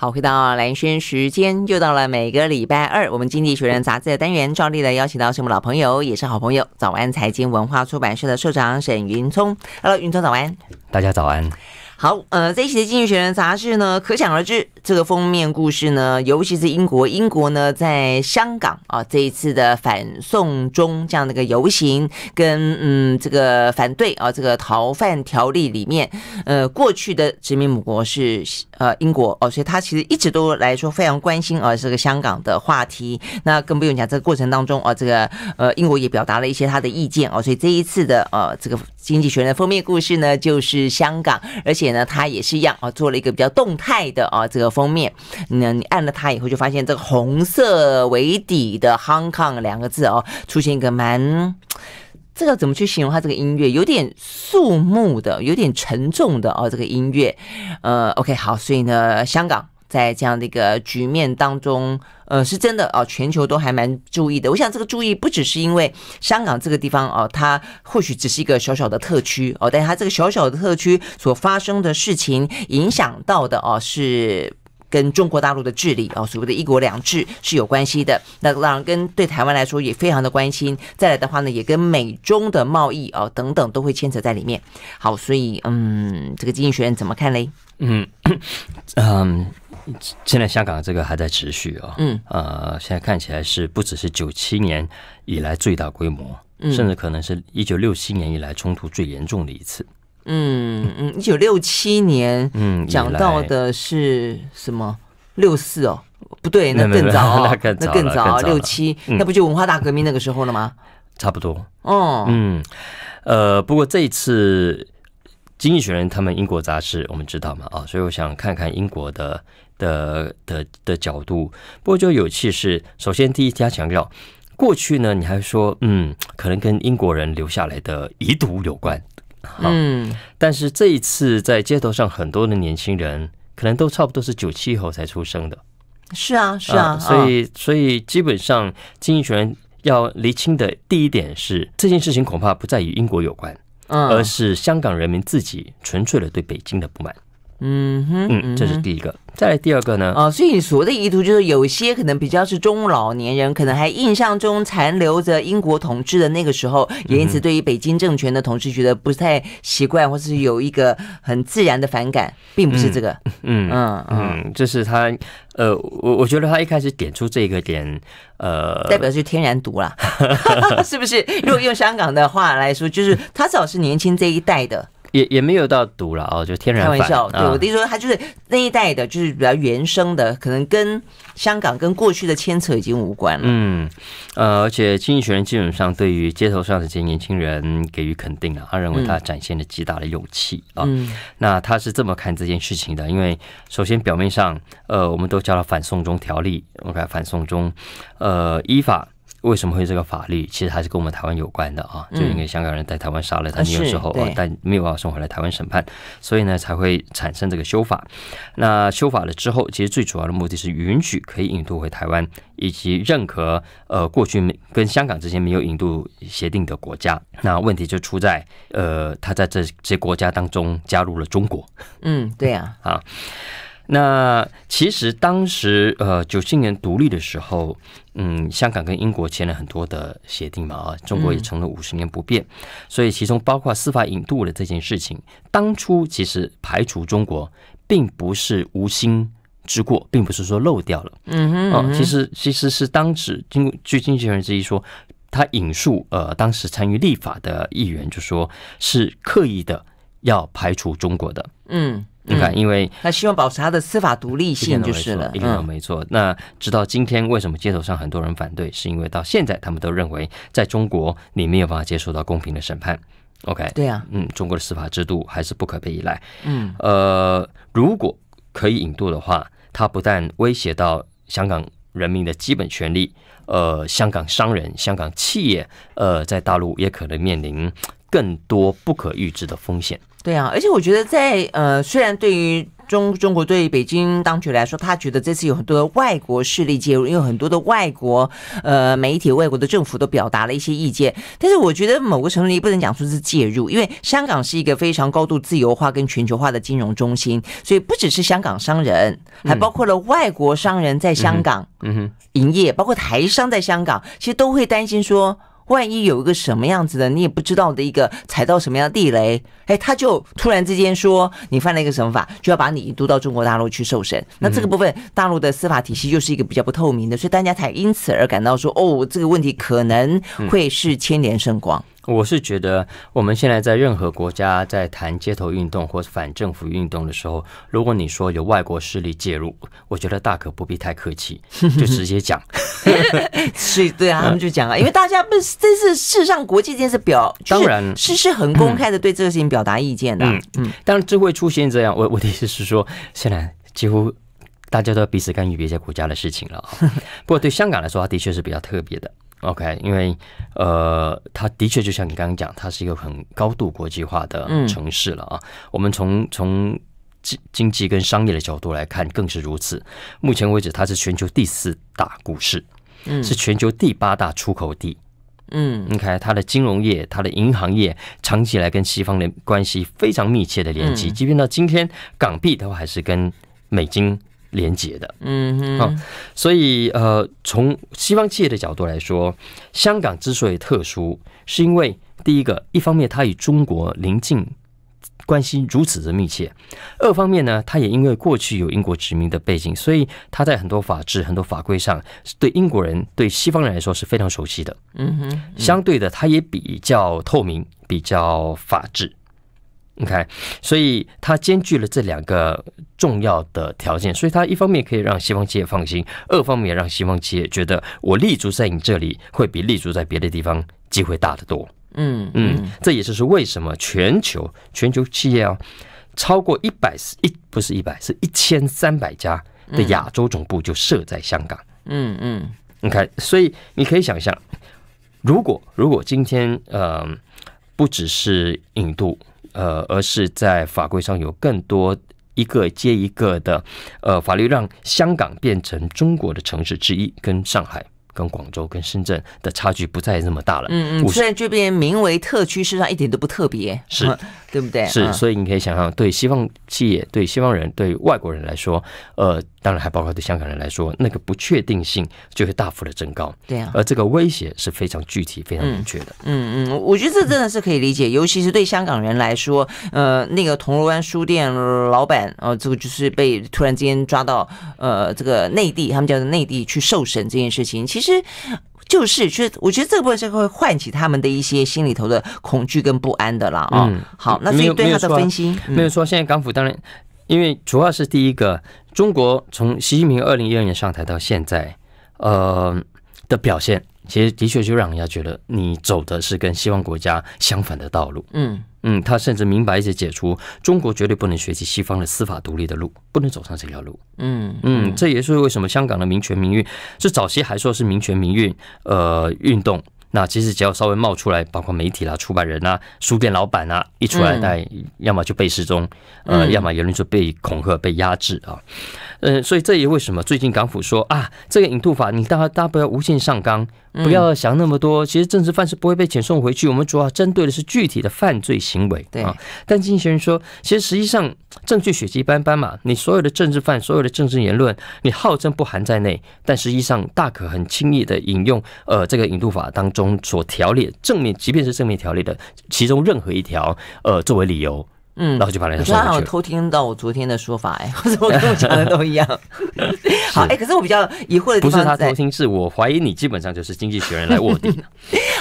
好，回到蓝轩时间，又到了每个礼拜二，我们《经济学人》杂志的单元，照例的邀请到是我们老朋友，也是好朋友，早安财经文化出版社的社长沈云聪。Hello，云聪早安。大家早安。好，呃，这一期的《经济学人》杂志呢，可想而知。这个封面故事呢，尤其是英国，英国呢，在香港啊，这一次的反送中这样的一个游行，跟嗯，这个反对啊，这个逃犯条例里面，呃，过去的殖民母国是呃英国哦，所以他其实一直都来说非常关心啊这个香港的话题。那更不用讲这个过程当中啊这个呃英国也表达了一些他的意见哦，所以这一次的呃这个经济学的封面故事呢，就是香港，而且呢，他也是一样啊，做了一个比较动态的啊这个。封面，那你按了它以后，就发现这个红色为底的 “Hong Kong” 两个字哦，出现一个蛮……这个怎么去形容它？这个音乐有点肃穆的，有点沉重的哦。这个音乐，呃，OK，好，所以呢，香港在这样的一个局面当中，呃，是真的哦，全球都还蛮注意的。我想这个注意不只是因为香港这个地方哦，它或许只是一个小小的特区哦，但它这个小小的特区所发生的事情，影响到的哦是。跟中国大陆的治理啊，所谓的一国两制是有关系的。那当然跟对台湾来说也非常的关心。再来的话呢，也跟美中的贸易啊等等都会牵扯在里面。好，所以嗯，这个经济学院怎么看嘞？嗯 嗯，现在香港这个还在持续啊。嗯呃，现在看起来是不只是九七年以来最大规模，甚至可能是一九六七年以来冲突最严重的一次。嗯嗯，一九六七年，嗯，讲到的是什么？六四哦，不对，那 更早，那更早，六七，那不就文化大革命那个时候了吗？差不多。哦，嗯，呃，不过这一次《经济学人》他们英国杂志，我们知道嘛，啊，所以我想看看英国的的的的角度。不过就有气势。首先，第一，他强调过去呢，你还说，嗯，可能跟英国人留下来的遗毒有关。嗯，但是这一次在街头上，很多的年轻人可能都差不多是九七后才出生的，是啊，是啊，所以，所以基本上，经济学人要厘清的第一点是，这件事情恐怕不再与英国有关，而是香港人民自己纯粹的对北京的不满。嗯哼，嗯，这是第一个。再来第二个呢？哦，所以所谓的意图就是有些可能比较是中老年人，可能还印象中残留着英国统治的那个时候，也因此对于北京政权的统治觉得不太习惯，或者是有一个很自然的反感，并不是这个。嗯嗯嗯，这是他呃，我我觉得他一开始点出这个点，呃，代表是天然毒啦，是不是？如果用香港的话来说，就是他至少是年轻这一代的。也也没有到堵了哦，就天然开玩笑。对我弟说，他就是那一代的，就是比较原生的，可能跟香港跟过去的牵扯已经无关了。嗯，呃，而且经济学人基本上对于街头上的这些年轻人给予肯定了，他认为他展现了极大的勇气啊。那他是这么看这件事情的，因为首先表面上，呃，我们都叫他反送中条例，我看反送中，呃，依法。为什么会这个法律？其实还是跟我们台湾有关的啊，就因为香港人在台湾杀了他女友之后，但没有办法送回来台湾审判，所以呢才会产生这个修法。那修法了之后，其实最主要的目的，是允许可以引渡回台湾，以及认可呃过去跟香港之间没有引渡协定的国家。那问题就出在呃他在这些国家当中加入了中国。嗯，对呀，啊。那其实当时呃，九七年独立的时候，嗯，香港跟英国签了很多的协定嘛，啊，中国也成了五十年不变，所以其中包括司法引渡的这件事情，当初其实排除中国，并不是无心之过，并不是说漏掉了，嗯哼，啊，其实其实是当时经据经纪人之一说，他引述呃，当时参与立法的议员就说，是刻意的要排除中国的，嗯。你看，因为他希望保持他的司法独立性就是了，一点都没错。那直到今天，为什么街头上很多人反对？是因为到现在，他们都认为，在中国你没有办法接受到公平的审判。OK，对啊，嗯，中国的司法制度还是不可被依赖。嗯，呃，如果可以引渡的话，它不但威胁到香港人民的基本权利，呃，香港商人、香港企业，呃，在大陆也可能面临更多不可预知的风险。对啊，而且我觉得在呃，虽然对于中中国对北京当局来说，他觉得这次有很多的外国势力介入，因为很多的外国呃媒体、外国的政府都表达了一些意见。但是我觉得某个程度你不能讲说是介入，因为香港是一个非常高度自由化跟全球化的金融中心，所以不只是香港商人，还包括了外国商人在香港嗯营业，包括台商在香港，其实都会担心说。万一有一个什么样子的你也不知道的一个踩到什么样的地雷，哎，他就突然之间说你犯了一个什么法，就要把你渡到中国大陆去受审。那这个部分大陆的司法体系又是一个比较不透明的，所以大家才因此而感到说，哦，这个问题可能会是牵连甚广。我是觉得，我们现在在任何国家在谈街头运动或者反政府运动的时候，如果你说有外国势力介入，我觉得大可不必太客气，就直接讲。所 以，对啊，他们就讲啊，因为大家不是，这是世上国际间是表，当然是是很公开的对这个事情表达意见的。嗯嗯，当然就会出现这样，我我的意思是说，现在几乎大家都要彼此干预别家国家的事情了。不过对香港来说，它的确是比较特别的。OK，因为呃，他的确就像你刚刚讲，它是一个很高度国际化的城市了啊。我们从从经经济跟商业的角度来看，更是如此。目前为止，它是全球第四大股市，嗯，是全球第八大出口地，嗯。你看它的金融业、它的银行业，长期以来跟西方的关系非常密切的联结，即便到今天，港币的话还是跟美金。连接的，嗯哼，所以呃，从西方企业的角度来说，香港之所以特殊，是因为第一个，一方面它与中国邻近，关系如此的密切；二方面呢，它也因为过去有英国殖民的背景，所以它在很多法制、很多法规上，是对英国人、对西方人来说是非常熟悉的。嗯哼，相对的，它也比较透明，比较法制。OK，所以它兼具了这两个重要的条件，所以它一方面可以让西方企业放心，二方面让西方企业觉得我立足在你这里会比立足在别的地方机会大得多。嗯嗯，这也就是为什么全球全球企业啊，超过一百一不是一百是一千三百家的亚洲总部就设在香港。嗯嗯，你看，所以你可以想象，如果如果今天呃，不只是印度，呃，而是在法规上有更多一个接一个的呃法律，让香港变成中国的城市之一，跟上海、跟广州、跟深圳的差距不再那么大了。嗯嗯，虽然这边名为特区，事实上一点都不特别，是，对不对？是，所以你可以想象，对西方企业、对西方人、对外国人来说，呃。当然，还包括对香港人来说，那个不确定性就会大幅的增高。对啊，而这个威胁是非常具体、非常明确的。嗯嗯，我觉得这真的是可以理解，尤其是对香港人来说，呃，那个铜锣湾书店老板，哦，这个就是被突然之间抓到，呃，这个内地，他们叫做内地去受审这件事情，其实就是，就是，我觉得这个部分会唤起他们的一些心里头的恐惧跟不安的啦。嗯，好，那所以对他的分析，没有说现在港府当然，因为主要是第一个。中国从习近平二零一二年上台到现在，呃的表现，其实的确就让人家觉得你走的是跟西方国家相反的道路。嗯嗯，他甚至明白且解出，中国绝对不能学习西方的司法独立的路，不能走上这条路。嗯嗯，这也是为什么香港的民权民运是早期还说是民权民运呃运动。那其实只要稍微冒出来，包括媒体啦、出版人啊、书店老板啊，一出来，但要么就被失踪，呃，要么有人就被恐吓、被压制啊。嗯，所以这也为什么最近港府说啊，这个引渡法，你大大家不要无限上纲，不要想那么多。其实政治犯是不会被遣送回去，我们主要针对的是具体的犯罪行为。对，但金先人说，其实实际上证据血迹斑斑嘛，你所有的政治犯，所有的政治言论，你号称不含在内，但实际上大可很轻易的引用呃这个引渡法当中所条例正面，即便是正面条例的其中任何一条呃作为理由。嗯，那就把人。你好偷听到我昨天的说法，哎，我怎么跟我讲的都一样。好，哎，可是我比较疑惑的地方，不是他偷听，是我 怀疑你基本上就是经济学人来卧底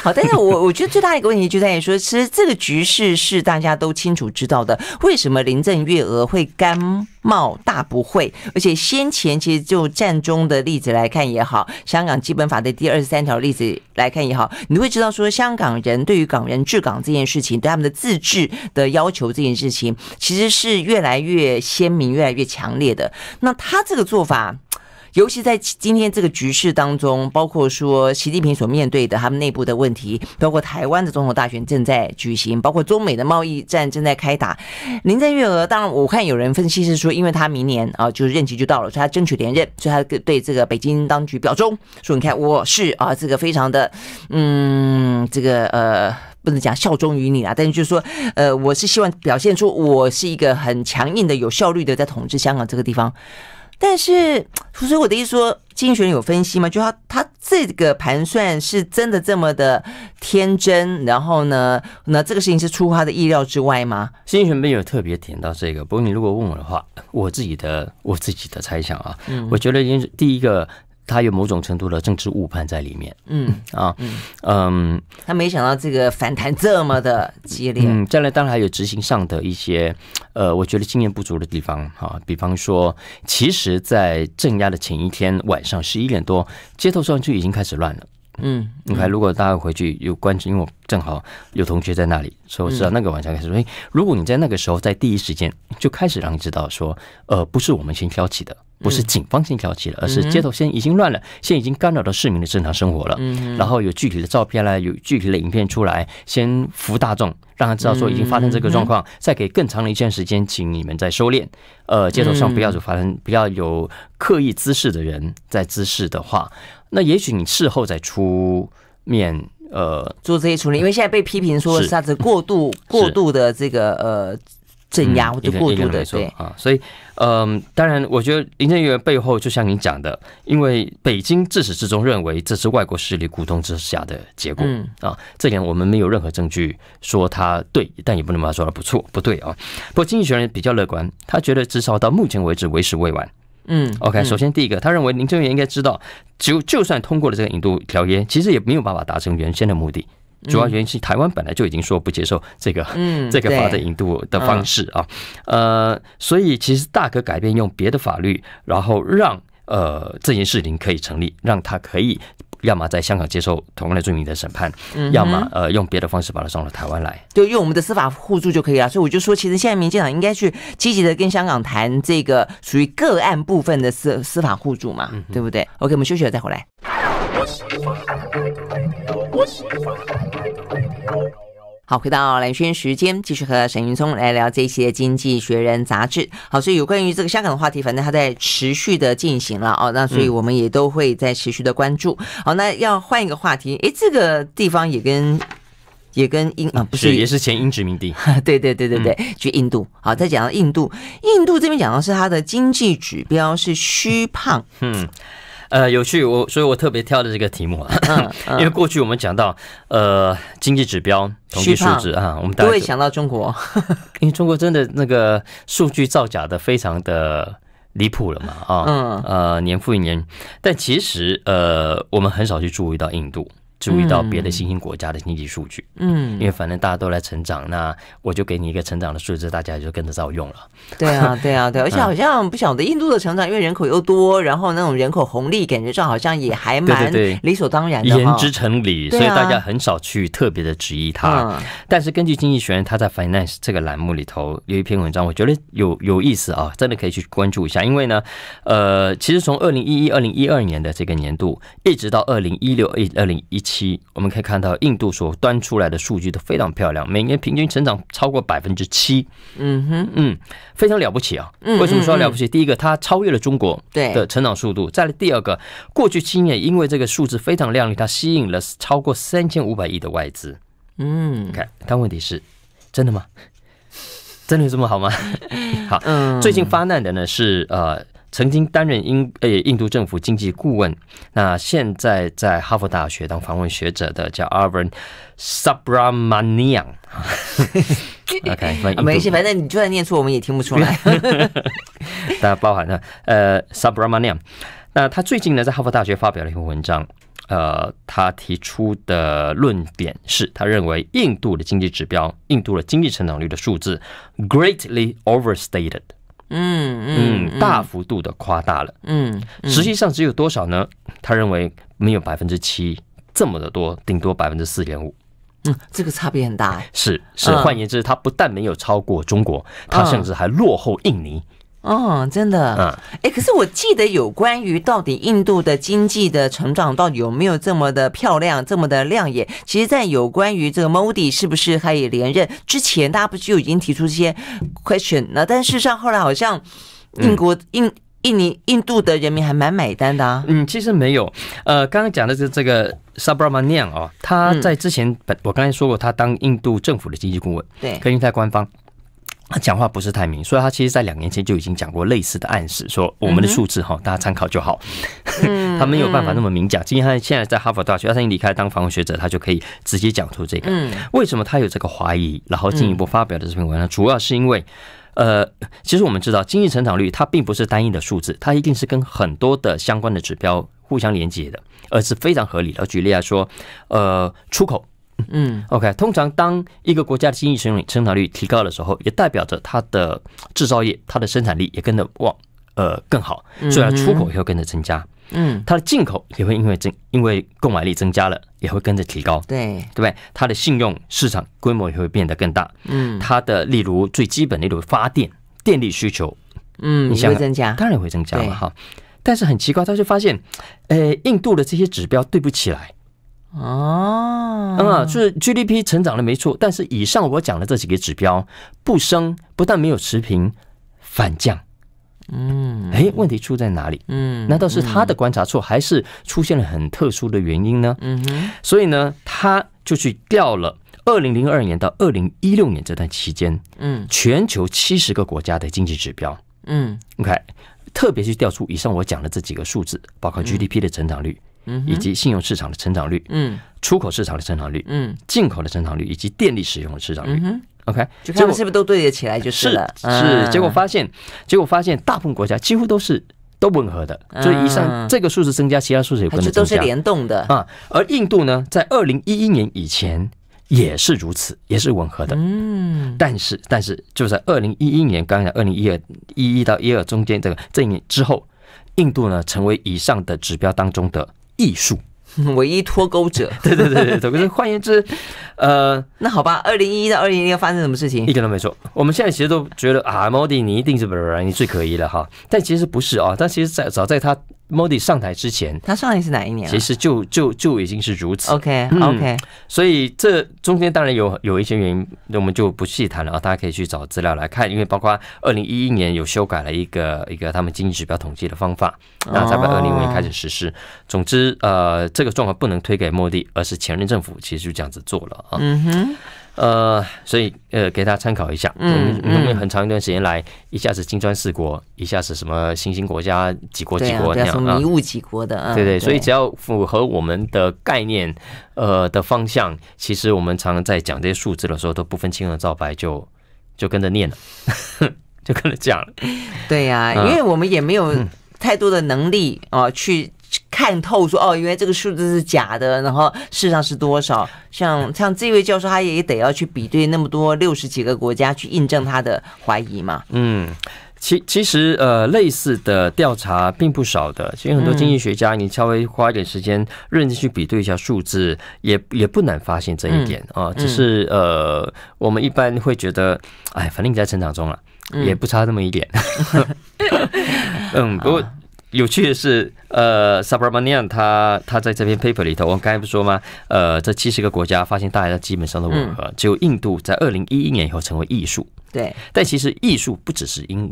好，但是我我觉得最大一个问题就在于说，其实这个局势是大家都清楚知道的，为什么林郑月娥会甘冒大不讳，而且先前其实就战中的例子来看也好，香港基本法的第二十三条例子来看也好，你会知道说香港人对于港人治港这件事情，对他们的自治的要求这件事情，其实是越来越鲜明、越来越强烈的。那他这个做法。尤其在今天这个局势当中，包括说习近平所面对的他们内部的问题，包括台湾的总统大选正在举行，包括中美的贸易战正在开打。林郑月娥，当然我看有人分析是说，因为他明年啊就是任期就到了，所以他争取连任，所以他对这个北京当局表忠，说你看我是啊这个非常的嗯这个呃不能讲效忠于你啊，但是就是说呃我是希望表现出我是一个很强硬的、有效率的在统治香港这个地方。但是，所 以我的意思说，经济学有分析吗？就他他这个盘算是真的这么的天真，然后呢，那这个事情是出乎他的意料之外吗？经济学没有特别点到这个。不过你如果问我的话，我自己的我自己的猜想啊，我觉得应该是第一个。他有某种程度的政治误判在里面，嗯啊，嗯，他没想到这个反弹这么的激烈。嗯，再来当然还有执行上的一些，呃，我觉得经验不足的地方啊，比方说，其实，在镇压的前一天晚上十一点多，街头上就已经开始乱了。嗯，你看，如果大家回去有关注，因为我正好有同学在那里，所以我知道那个晚上开始。所以，如果你在那个时候在第一时间就开始让你知道说，呃，不是我们先挑起的。不是警方先挑起了，而是街头先已经乱了，现在已经干扰到市民的正常生活了。然后有具体的照片呢，有具体的影片出来，先服大众，让他知道说已经发生这个状况，再给更长的一段时间，请你们再收敛。呃，街头上不要有发生，不要有刻意滋事的人在滋事的话，那也许你事后再出面，呃，做这些处理，因为现在被批评说是他是过度过度的这个呃。镇压或者过度的对啊，所以嗯，当然，我觉得林正娥背后就像你讲的，因为北京自始至终认为这是外国势力鼓动之下的结果啊，这点我们没有任何证据说他对，但也不能把它说他不错，不对啊。不过经济学人比较乐观，他觉得至少到目前为止为时未晚。嗯，OK，首先第一个，他认为林正娥应该知道，就就算通过了这个引渡条约，其实也没有办法达成原先的目的。主要原因是台湾本来就已经说不接受这个嗯、这个法的引渡的方式啊，呃，所以其实大可改变用别的法律，然后让呃这件事情可以成立，让他可以要么在香港接受同样的罪名的审判，要么呃用别的方式把他送到台湾来，就用我们的司法互助就可以了。所以我就说，其实现在民进党应该去积极的跟香港谈这个属于个案部分的司司法互助嘛，对不对？OK，我们休息了再回来。好，回到蓝轩时间，继续和沈云聪来聊这一期的《经济学人》杂志。好，所以有关于这个香港的话题，反正它在持续的进行了哦。那所以我们也都会在持续的关注。好，那要换一个话题，哎，这个地方也跟也跟英啊不是，也是前英殖民地，对对对对对，去印度。好，再讲到印度，印度这边讲的是它的经济指标是虚胖，嗯。呃，有趣，我所以我特别挑的这个题目啊，因为过去我们讲到呃经济指标、统计数字啊，我们大都会想到中国，因为中国真的那个数据造假的非常的离谱了嘛啊，呃年复一年，但其实呃我们很少去注意到印度。注意到别的新兴国家的经济数据，嗯，因为反正大家都来成长，那我就给你一个成长的数字，大家就跟着照我用了。对啊，对啊，对，而且好像不晓得印度的成长，因为人口又多，然后那种人口红利感觉上好像也还蛮理所当然的言之成理，所以大家很少去特别的质疑它。但是根据经济学院，他在 Finance 这个栏目里头有一篇文章，我觉得有有意思啊，真的可以去关注一下。因为呢，呃，其实从二零一一二零一二年的这个年度，一直到二零一六一二零一七。七，我们可以看到印度所端出来的数据都非常漂亮，每年平均成长超过百分之七。嗯哼，嗯，非常了不起啊！为什么说了不起？第一个，它超越了中国对的成长速度；，再第二个，过去七年因为这个数字非常亮丽，它吸引了超过三千五百亿的外资。嗯，看，但问题是，真的吗？真的有这么好吗？好，最近发难的呢是呃。曾经担任英呃印度政府经济顾问，那现在在哈佛大学当访问学者的叫 a r v i n Subramanian。OK，没事，反正你就算念错，我们也听不出来。大 家包含了呃 Subramanian，那他最近呢在哈佛大学发表了一篇文章，呃，他提出的论点是，他认为印度的经济指标，印度的经济成长率的数字 greatly overstated。嗯嗯，大幅度的夸大了。嗯，实际上只有多少呢？他认为没有百分之七这么的多，顶多百分之四点五。嗯，这个差别很大。是是，换言之，他不但没有超过中国，他甚至还落后印尼。哦，真的，嗯，哎，可是我记得有关于到底印度的经济的成长到底有没有这么的漂亮，这么的亮眼？其实，在有关于这个 Modi 是不是可以连任之前，大家不就已经提出这些 question？那但事实上后来好像，英国、印、印尼、印度的人民还蛮买单的啊。嗯，其实没有，呃，刚刚讲的是这个 Subramanian 哦，他在之前本我刚才说过，他当印度政府的经济顾问，对，跟英泰官方。他讲话不是太明，所以他其实在两年前就已经讲过类似的暗示，说我们的数字哈，大家参考就好。他没有办法那么明讲。今天他现在在哈佛大学，他已经离开当访问学者，他就可以直接讲出这个。为什么他有这个怀疑，然后进一步发表的这篇文章，主要是因为，呃，其实我们知道，经济成长率它并不是单一的数字，它一定是跟很多的相关的指标互相连接的，而是非常合理。的。举例来说，呃，出口。嗯，OK，通常当一个国家的经济成长率提高的时候，也代表着它的制造业、它的生产力也跟着往呃更好，所以出口也会跟着增加。嗯，它的进口也会因为增因为购买力增加了，也会跟着提高。对，对不对？它的信用市场规模也会变得更大。嗯，它的例如最基本的如发电电力需求，嗯，想会增加，当然会增加了哈。但是很奇怪，他就发现，呃，印度的这些指标对不起来。哦，嗯，就是 GDP 成长了没错，但是以上我讲的这几个指标不升，不但没有持平，反降。嗯，哎，问题出在哪里？嗯，难道是他的观察错，还是出现了很特殊的原因呢？嗯，所以呢，他就去调了二零零二年到二零一六年这段期间，嗯，全球七十个国家的经济指标。嗯，OK，特别去调出以上我讲的这几个数字，包括 GDP 的成长率。嗯，以及信用市场的成长率，嗯，出口市场的成长率，嗯，进口的成长率，以及电力使用的成长率，OK，这个是不是都对得起来？就是了。是，结果发现，结果发现，大部分国家几乎都是都吻合的，就是以上这个数字增加，其他数字也跟着增加，都是联动的啊。而印度呢，在二零一一年以前也是如此，也是吻合的，嗯。但是，但是就在二零一一年，刚才二零一二一一到一二中间这个这一年之后，印度呢成为以上的指标当中的。艺术 唯一脱钩者，对对对对，脱是换言之，呃，那好吧，二零一一到二零一零，发生什么事情？一点都没错。我们现在其实都觉得啊，莫迪你一定是不不，你最可疑了哈。但其实不是啊，但其实，在早在他。莫迪上台之前，他上台是哪一年？其实就就就已经是如此。OK OK，所以这中间当然有有一些原因，那我们就不细谈了。大家可以去找资料来看，因为包括二零一一年有修改了一个一个他们经济指标统计的方法，那在二零五年开始实施。总之，呃，这个状况不能推给莫迪，而是前任政府其实就这样子做了啊。嗯哼。呃，所以呃，给大家参考一下，我们我们很长一段时间来，一下子金砖四国，一下子什么新兴国家几国几国那样啊，迷雾几国的，对对，所以只要符合我们的概念，呃的方向，其实我们常常在讲这些数字的时候都不分青红皂白就就跟着念了，就跟着讲了，对呀，因为我们也没有太多的能力啊去。看透说哦，因为这个数字是假的，然后事实上是多少？像像这位教授，他也得要去比对那么多六十几个国家去印证他的怀疑嘛？嗯，其其实呃，类似的调查并不少的，其实很多经济学家，你稍微花一点时间认真去比对一下数字，也也不难发现这一点啊。只是呃，我们一般会觉得，哎，反正你在成长中了，也不差那么一点。嗯，不过。有趣的是，呃，Subramanian 他他在这篇 paper 里头，我刚才不说吗？呃，这七十个国家发现大家基本上都吻合，只有印度在二零一一年以后成为艺术。对，但其实艺术不只是英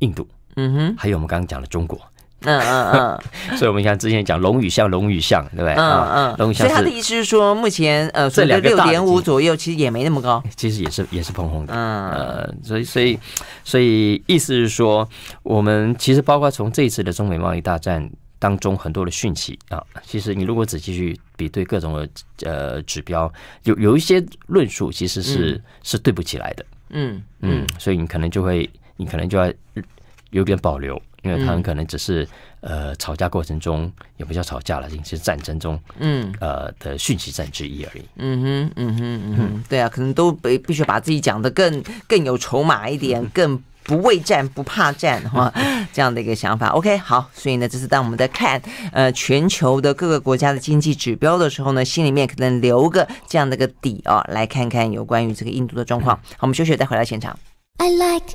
印度，嗯哼，还有我们刚刚讲的中国。嗯嗯嗯，所以，我们像之前讲龙与象，龙与象，对不对？嗯嗯，龙与所以他的意思是说，目前呃，这六点五左右其实也没那么高，其实也是也是蓬蓬的，嗯呃，所以所以所以意思是说，我们其实包括从这一次的中美贸易大战当中很多的讯息啊，其实你如果仔细去比对各种的呃指标，有有一些论述其实是是对不起来的，嗯嗯，所以你可能就会，你可能就要有点保留。因为他们可能只是呃吵架过程中，也不叫吵架了，已经是战争中嗯呃的讯息战之一而已。嗯哼，嗯哼，嗯哼，对啊，可能都必必须把自己讲的更更有筹码一点，更不畏战、不怕战哈 这样的一个想法。OK，好，所以呢，这次当我们在看呃全球的各个国家的经济指标的时候呢，心里面可能留个这样的个底啊，来看看有关于这个印度的状况。好，我们休息再回到现场。I like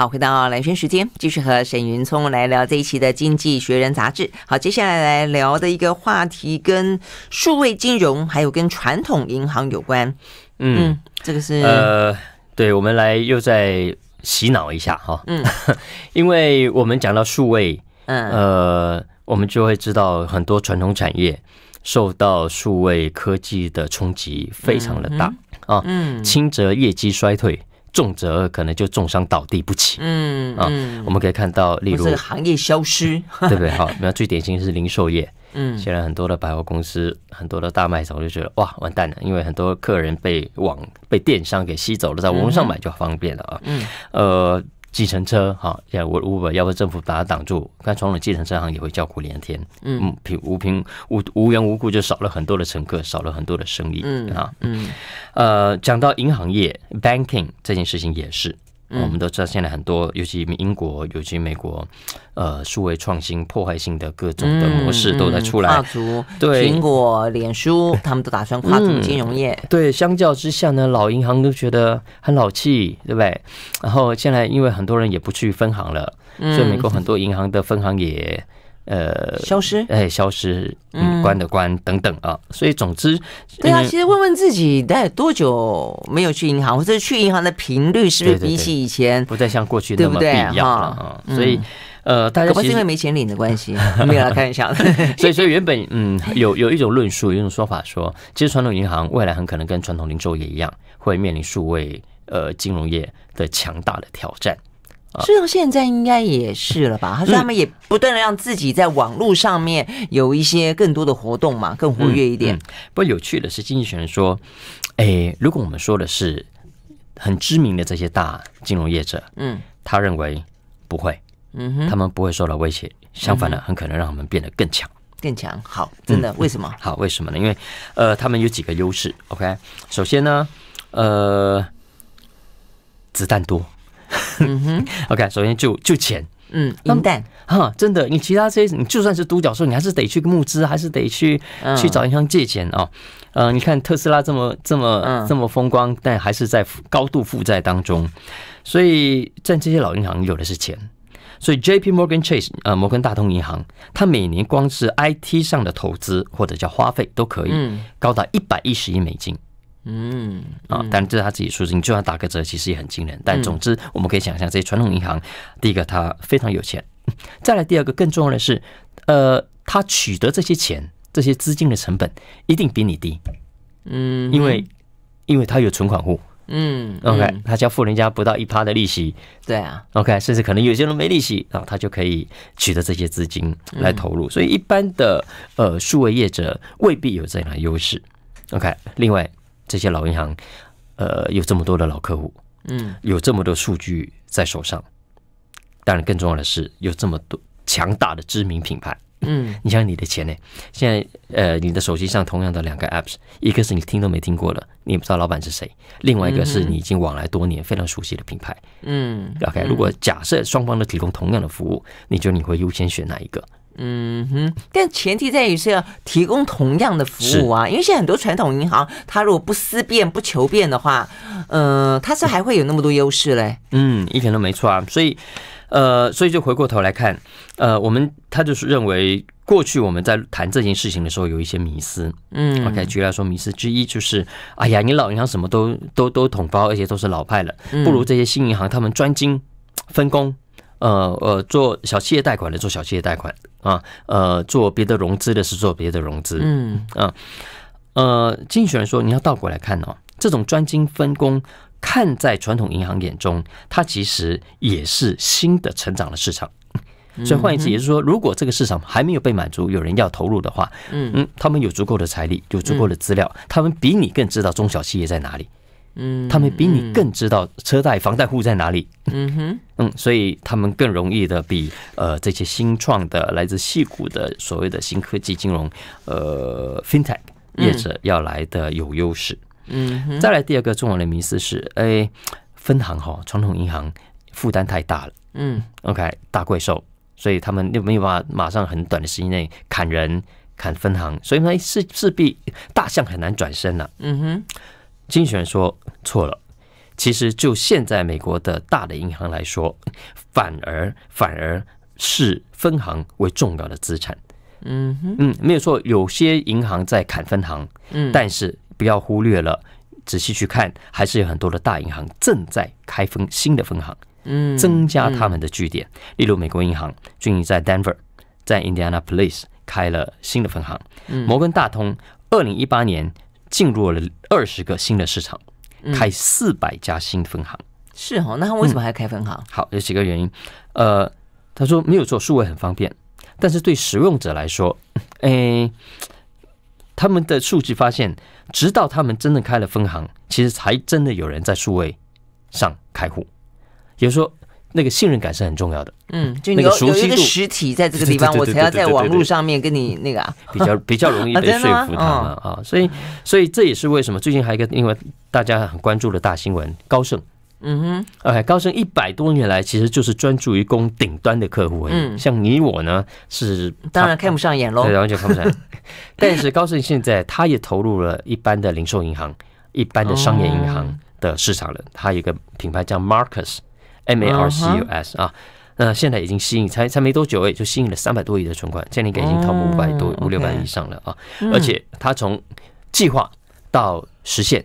好，回到蓝轩时间，继续和沈云聪来聊这一期的《经济学人》杂志。好，接下来来聊的一个话题，跟数位金融还有跟传统银行有关。嗯，这个是呃，对，我们来又再洗脑一下哈。嗯，因为我们讲到数位，嗯呃，我们就会知道很多传统产业受到数位科技的冲击非常的大啊，嗯，轻则业绩衰退。重则可能就重伤倒地不起。嗯啊，我们可以看到，例如行业消失，对不对？好，那最典型是零售业。嗯，现在很多的百货公司、很多的大卖场，我就觉得哇，完蛋了，因为很多客人被网、被电商给吸走了，在网上买就方便了啊。嗯，呃。计程车哈，要我 Uber，要不政府把它挡住，看传统计程车行也会叫苦连天，嗯，平无平无无缘无故就少了很多的乘客，少了很多的生意，嗯啊，嗯，呃，讲到银行业 banking 这件事情也是。我们都知道，现在很多，尤其英国、尤其美国，呃，数位创新、破坏性的各种的模式都在出来。跨足对，苹果、脸书，他们都打算跨足金融业。对，相较之下呢，老银行都觉得很老气，对不对？然后现在因为很多人也不去分行了，所以美国很多银行的分行也。呃，消失，哎，消失，嗯，关的关等等啊，所以总之，对啊，其实问问自己，概多久没有去银行，或者去银行的频率是不是比起以前不再像过去那么必要了？所以，呃，大家不是因为没钱领的关系，没有来看一下。所以，所以原本嗯，有有一种论述，有一种说法说，其实传统银行未来很可能跟传统零售业一样，会面临数位呃金融业的强大的挑战。是，到现在应该也是了吧？他说他们也不断的让自己在网络上面有一些更多的活动嘛，更活跃一点。不过有趣的是，经济学人说，哎，如果我们说的是很知名的这些大金融业者，嗯，他认为不会，嗯哼，他们不会受到威胁。相反呢，很可能让我们变得更强，更强。好，真的，为什么？好，为什么呢？因为呃，他们有几个优势。OK，首先呢，呃，子弹多。嗯 哼，OK，首先就就钱，嗯，鹰蛋哈，真的，你其他这些，你就算是独角兽，你还是得去募资，还是得去去找银行借钱啊。呃，你看特斯拉这么这么这么风光，但还是在高度负债当中。所以在这些老银行有的是钱，所以 J P Morgan Chase 呃摩根大通银行，它每年光是 I T 上的投资或者叫花费都可以高达一百一十亿美金。嗯啊，当然这是他自己数字，就算打个折，其实也很惊人。但总之，我们可以想象，这些传统银行，第一个它非常有钱，再来第二个更重要的是，呃，它取得这些钱、这些资金的成本一定比你低。嗯，因为因为它有存款户。嗯，OK，他只要付人家不到一趴的利息。对啊，OK，甚至可能有些人没利息啊，他就可以取得这些资金来投入。所以一般的呃数位业者未必有这样的优势。OK，另外。这些老银行，呃，有这么多的老客户，嗯，有这么多数据在手上。当然，更重要的是有这么多强大的知名品牌，嗯。你像你的钱呢？现在，呃，你的手机上同样的两个 apps，一个是你听都没听过的，你也不知道老板是谁；，另外一个是你已经往来多年、非常熟悉的品牌，嗯。OK，如果假设双方都提供同样的服务，你觉得你会优先选哪一个？嗯哼，但前提在于是要提供同样的服务啊，因为现在很多传统银行，它如果不思变、不求变的话，嗯，它是还会有那么多优势嘞。嗯，一点都没错啊。所以，呃，所以就回过头来看，呃，我们他就是认为过去我们在谈这件事情的时候有一些迷思。嗯，OK，举例来说，迷思之一就是，哎呀，你老银行什么都都都统包，而且都是老派了，不如这些新银行他们专精分工。呃呃，做小企业贷款的做小企业贷款啊，呃，做别的融资的是做别的融资，嗯啊，呃，经纪人说你要倒过来看哦，这种专精分工，看在传统银行眼中，它其实也是新的成长的市场，所以换言之，也就是说，如果这个市场还没有被满足，有人要投入的话，嗯，他们有足够的财力，有足够的资料，他们比你更知道中小企业在哪里。嗯，他们比你更知道车贷、房贷户在哪里。嗯哼，嗯，所以他们更容易的比呃这些新创的、来自系股的所谓的新科技金融呃 FinTech 业者要来的有优势。嗯，再来第二个重要的名思是，哎，分行哈，传统银行负担太大了。嗯，OK，大怪兽，所以他们又没有办法马上很短的时间内砍人、砍分行，所以呢，势势必大象很难转身了。嗯哼。精选说错了，其实就现在美国的大的银行来说，反而反而是分行为重要的资产。嗯嗯，没有错，有些银行在砍分行。嗯，但是不要忽略了，仔细去看，还是有很多的大银行正在开分新的分行，嗯，增加他们的据点。例如，美国银行最近在 Denver，在 Indiana Place 开了新的分行。摩根大通二零一八年。进入了二十个新的市场，开四百家新分行，是哦。那他为什么还要开分行？好，有几个原因。呃，他说没有做数位很方便，但是对使用者来说，诶，他们的数据发现，直到他们真的开了分行，其实才真的有人在数位上开户。也就是说。那个信任感是很重要的，嗯，就你要有一个实体在这个地方，我才要在网络上面跟你那个啊，比较比较容易说服他们啊，所以所以这也是为什么最近还有一个因为大家很关注的大新闻高盛，嗯哼，哎，高盛一百多年来其实就是专注于供顶端的客户嗯，像你我呢是当然看不上眼喽，对，完全看不上，眼。但是高盛现在他也投入了一般的零售银行、一般的商业银行的市场了，他有一个品牌叫 Marcus。M A R C U S 啊，那现在已经吸引才才没多久哎，就吸引了三百多亿的存款，这应该已经超过五百多、五六百以上了啊！而且他从计划到实现，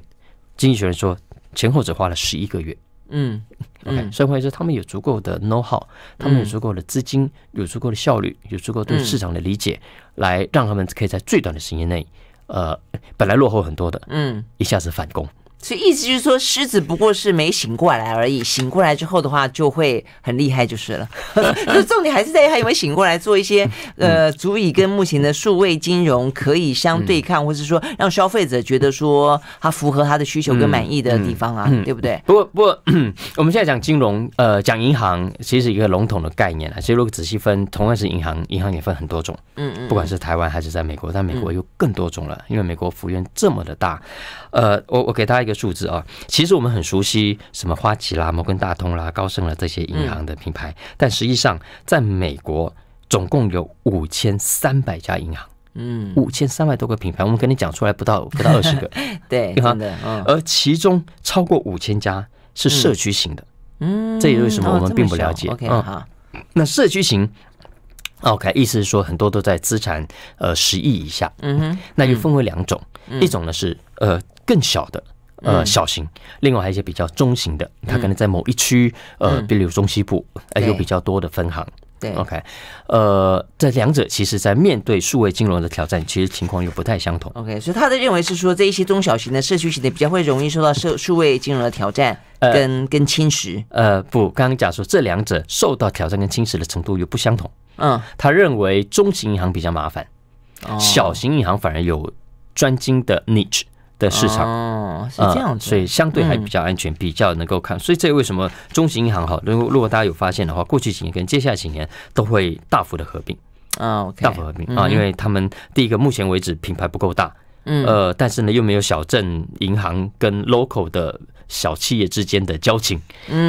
经济学人说前后只花了十一个月。嗯，OK，所以换言之，他们有足够的 know how，他们有足够的资金，有足够的效率，有足够对市场的理解，来让他们可以在最短的时间内，呃，本来落后很多的，嗯，一下子反攻。所以意思就是说，狮子不过是没醒过来而已，醒过来之后的话，就会很厉害，就是了。就重点还是在于它有没有醒过来，做一些 呃，足以跟目前的数位金融可以相对抗，或是说让消费者觉得说它符合他的需求跟满意的地方啊，对不对？不过不过，我们现在讲金融，呃，讲银行其实一个笼统的概念啊。其实如果仔细分，同样是银行，银行也分很多种，嗯嗯，不管是台湾还是在美国，但美国又更多种了，因为美国幅员这么的大。呃，我我给他一个。数字啊，其实我们很熟悉什么花旗啦、摩根大通啦、高盛啦这些银行的品牌，但实际上在美国总共有五千三百家银行，嗯，五千三百多个品牌，我们跟你讲出来不到不到 二十个，对，对。的，而其中超过五千家是社区型的，嗯，这也为什么我们并不了解，OK，好，那社区型，OK，意思是说很多都在资产呃十亿以下，嗯，那就分为两种，一种呢是呃更小的。呃，小型，另外还有一些比较中型的，它可能在某一区，呃，比如中西部，哎，有比较多的分行。对，OK，呃，这两者其实，在面对数位金融的挑战，其实情况又不太相同。OK，所以他的认为是说，这一些中小型的社区型的，比较会容易受到数 数位金融的挑战跟跟侵蚀。呃，不，刚刚讲说这两者受到挑战跟侵蚀的程度又不相同。嗯，他认为中型银行比较麻烦，小型银行反而有专精的 niche。的市场，是这样子，所以相对还比较安全，比较能够看。所以这为什么中型银行好？如果如果大家有发现的话，过去几年跟接下来几年都会大幅的合并，大幅合并啊！因为他们第一个目前为止品牌不够大，呃，但是呢又没有小镇银行跟 local 的小企业之间的交情，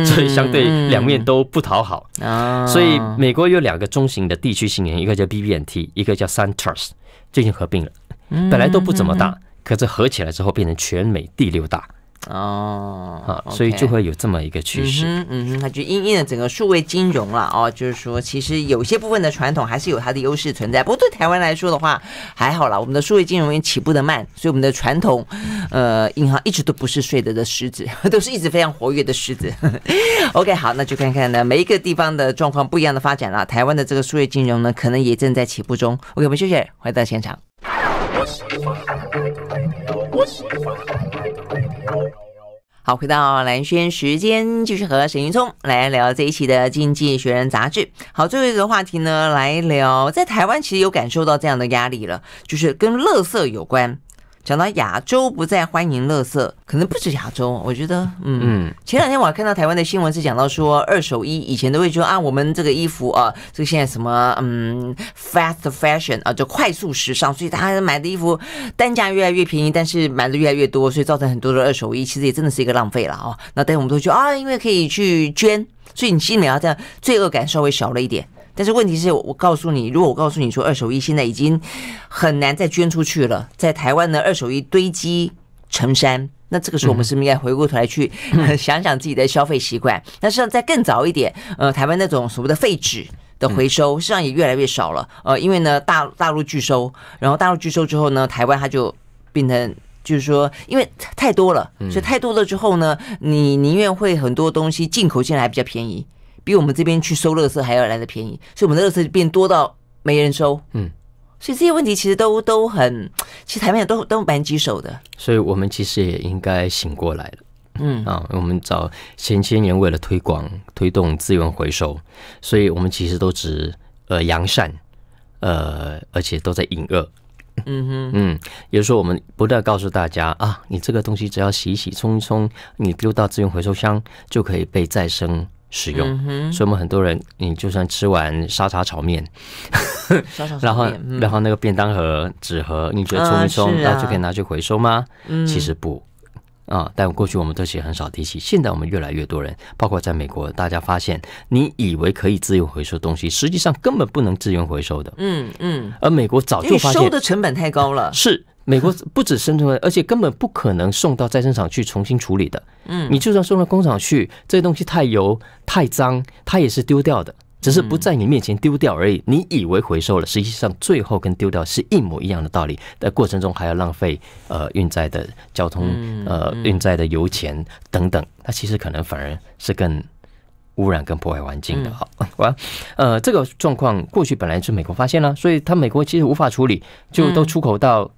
所以相对两面都不讨好。所以美国有两个中型的地区性银行，一个叫 BBNT，一个叫 Centers，最近合并了，本来都不怎么大。可是合起来之后变成全美第六大哦啊，所以就会有这么一个趋势。嗯哼，那就因应了整个数位金融了哦。就是说，其实有些部分的传统还是有它的优势存在。不过对台湾来说的话，还好啦，我们的数位金融也起步的慢，所以我们的传统呃银行一直都不是睡着的狮子，都是一直非常活跃的狮子。OK，好，那就看看呢每一个地方的状况不一样的发展了。台湾的这个数位金融呢，可能也正在起步中。OK，我们休息回到现场。好，回到蓝轩时间，继续和沈云聪来聊这一期的《经济学人》杂志。好，最后一个话题呢，来聊在台湾其实有感受到这样的压力了，就是跟乐色有关。讲到亚洲不再欢迎垃圾，可能不止亚洲。我觉得，嗯嗯，前两天我还看到台湾的新闻是讲到说，二手衣以前都会说啊，我们这个衣服啊，这个现在什么嗯，fast fashion 啊，就快速时尚，所以大家买的衣服单价越来越便宜，但是买的越来越多，所以造成很多的二手衣，其实也真的是一个浪费了啊。那但我们都会说啊，因为可以去捐，所以你里码这样罪恶感稍微小了一点。但是问题是，我告诉你，如果我告诉你说二手衣现在已经很难再捐出去了，在台湾的二手衣堆积成山，那这个时候我们是不是应该回过头来去 想想自己的消费习惯？那实际上在更早一点，呃，台湾那种所谓的废纸的回收，实际上也越来越少了。呃，因为呢，大大陆拒收，然后大陆拒收之后呢，台湾它就变成就是说，因为太多了，所以太多了之后呢，你宁愿会很多东西进口进来，还比较便宜。比我们这边去收垃圾还要来的便宜，所以我们的垃圾变多到没人收。嗯，所以这些问题其实都都很，其实台面都都蛮棘手的。所以我们其实也应该醒过来了。嗯啊，我们早前些年为了推广、推动资源回收，所以我们其实都只呃扬善，呃而且都在引恶。嗯哼，嗯，就是说，我们不断告诉大家啊，你这个东西只要洗洗冲一冲，你丢到资源回收箱就可以被再生。使用，所以我们很多人，你就算吃完沙茶炒 面，然后然后那个便当盒纸盒，你觉得冲一冲，那就可以拿去回收吗？其实不啊，但过去我们这些很少提起，现在我们越来越多人，包括在美国，大家发现，你以为可以自由回收的东西，实际上根本不能自由回收的。嗯嗯，而美国早就发现，收的成本太高了，是。美国不止生成而且根本不可能送到再生厂去重新处理的。嗯，你就算送到工厂去，这些东西太油、太脏，它也是丢掉的，只是不在你面前丢掉而已。你以为回收了，实际上最后跟丢掉是一模一样的道理。在过程中还要浪费呃运载的交通、呃运载的油钱等等，那其实可能反而是更污染、跟破坏环境的。好，我呃这个状况过去本来是美国发现了，所以它美国其实无法处理，就都出口到。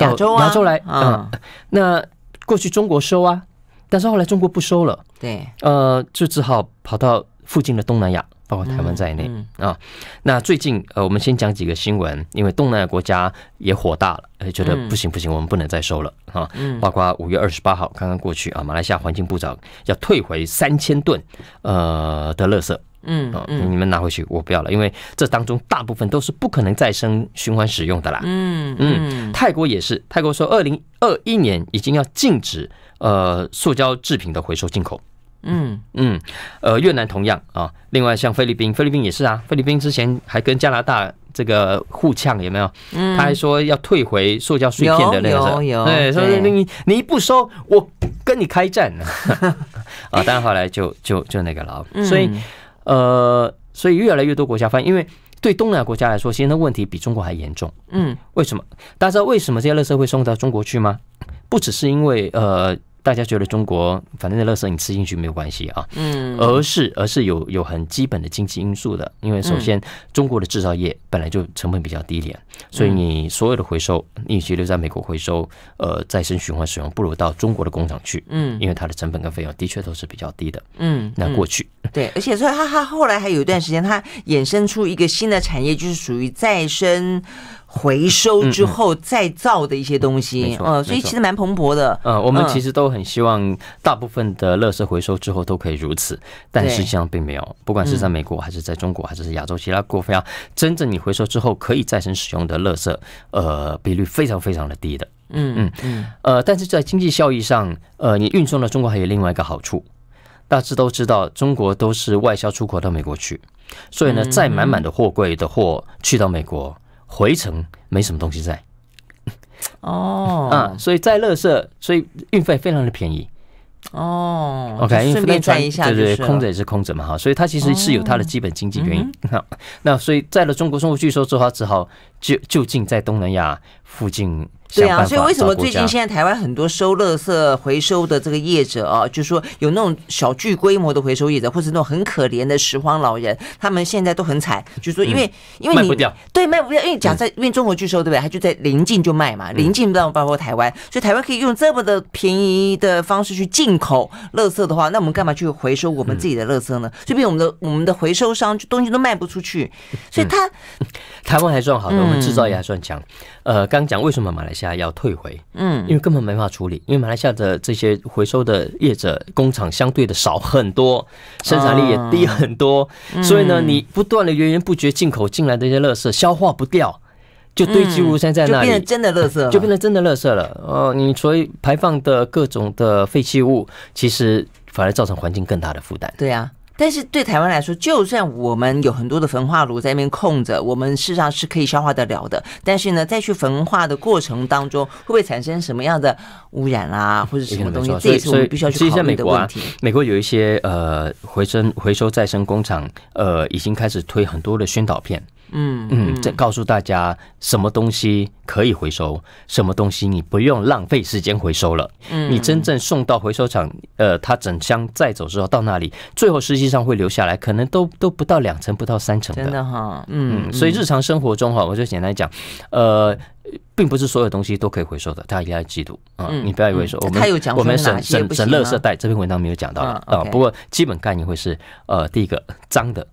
亚洲啊，亚洲来啊，那过去中国收啊，但是后来中国不收了，对，呃，就只好跑到附近的东南亚，包括台湾在内啊。那最近呃，我们先讲几个新闻，因为东南亚国家也火大了，觉得不行不行，我们不能再收了啊。包括五月二十八号刚刚过去啊，马来西亚环境部长要退回三千吨呃的垃圾。嗯，嗯，你们拿回去，我不要了，因为这当中大部分都是不可能再生循环使用的啦。嗯嗯，泰国也是，泰国说二零二一年已经要禁止呃塑胶制品的回收进口。嗯嗯，呃，越南同样啊，另外像菲律宾，菲律宾也是啊，菲律宾之前还跟加拿大这个互呛，有没有？嗯，他还说要退回塑胶碎片的那个，有有，对，所以你你不收，我跟你开战。啊，但后来就就就那个了，所以。呃，所以越来越多国家，发，因为对东南亚国家来说，现在问题比中国还严重。嗯，为什么？大家知道为什么这些垃圾会送到中国去吗？不只是因为呃。大家觉得中国反正那垃圾你吃进去没有关系啊，嗯，而是而是有有很基本的经济因素的，因为首先中国的制造业本来就成本比较低廉，所以你所有的回收，你与其留在美国回收，呃，再生循环使用，不如到中国的工厂去，嗯，因为它的成本跟费用的确都是比较低的，嗯，那过去，对，而且所以他他后来还有一段时间，他衍生出一个新的产业，就是属于再生。回收之后再造的一些东西，呃，所以其实蛮蓬勃的。呃，我们其实都很希望大部分的乐色回收之后都可以如此，但实际上并没有。不管是在美国还是在中国，还是亚洲其他国家，真正你回收之后可以再生使用的乐色，呃，比率非常非常的低的。嗯嗯嗯。呃，但是在经济效益上，呃，你运送到中国还有另外一个好处，大致都知道，中国都是外销出口到美国去，所以呢，载满满的货柜的货去到美国。回程没什么东西在，哦，啊，所以在乐色，所以运费非常的便宜，哦，OK，顺便转一下，对对空着也是空着嘛，哈，所以它其实是有它的基本经济原因。好，那所以在了中国生活据说之后，只好就就近在东南亚附近。对啊，所以为什么最近现在台湾很多收乐色回收的这个业者啊，就说有那种小巨规模的回收业者，或者那种很可怜的拾荒老人，他们现在都很惨，就是说因为因为你卖不掉，对卖不掉，因为假设因为中国拒收对不对，他就在临近就卖嘛，临近包括台湾，所以台湾可以用这么的便宜的方式去进口乐色的话，那我们干嘛去回收我们自己的乐色呢？所以我们的我们的回收商东西都卖不出去，所以他台湾还算好的，我们制造业还算强，呃，刚讲为什么马来西下要退回，嗯，因为根本没法处理，因为马来西亚的这些回收的业者工厂相对的少很多，生产力也低很多，所以呢，你不断的源源不绝进口进来的一些垃圾，消化不掉，就堆积如山在那里，就变成真的垃圾，了，就变成真的垃圾了。哦，你所以排放的各种的废弃物，其实反而造成环境更大的负担。对呀。但是对台湾来说，就算我们有很多的焚化炉在那边空着，我们事实上是可以消化得了的。但是呢，在去焚化的过程当中，会不会产生什么样的污染啊，或者什么东西，这也是我们必须要去考虑的问题。美国有一些呃，回生回收再生工厂，呃，已经开始推很多的宣导片。嗯嗯，再告诉大家什么东西可以回收，什么东西你不用浪费时间回收了。嗯，你真正送到回收厂，呃，他整箱再走之后到那里，最后实际上会留下来，可能都都不到两成，不到三成的哈。嗯，所以日常生活中哈，我就简单讲，呃，并不是所有东西都可以回收的，大家一定要记住啊。你不要以为说我们我们省省省乐色袋这篇文章没有讲到啊。不过基本概念会是，呃，第一个脏的，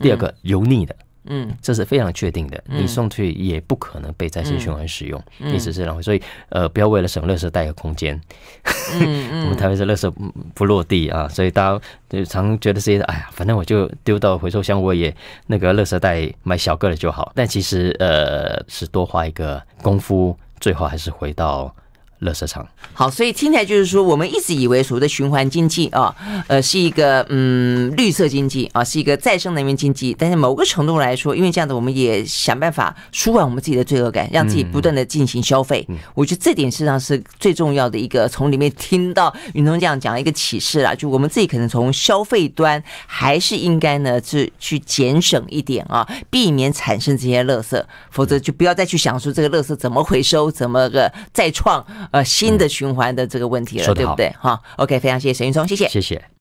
第二个油腻的。嗯，这是非常确定的，你送去也不可能被再次循环使用，你只是浪费。所以，呃，不要为了省垃圾带的空间，我们台湾是垃圾不落地啊，所以大家就常觉得是，哎呀，反正我就丢到回收箱，我也那个垃圾袋买小个的就好。但其实，呃，是多花一个功夫，最后还是回到。垃圾场，好，所以听起来就是说，我们一直以为所谓的循环经济啊，呃，是一个嗯绿色经济啊，是一个再生能源经济。但是某个程度来说，因为这样子，我们也想办法舒缓我们自己的罪恶感，让自己不断的进行消费。我觉得这点事实上是最重要的一个，从里面听到云通这样讲一个启示啦，就我们自己可能从消费端还是应该呢是去节省一点啊，避免产生这些垃圾，否则就不要再去想说这个垃圾怎么回收，怎么个再创。呃，新的循环的这个问题了，对不对？哈，OK，非常谢谢沈云聪，谢谢，谢谢。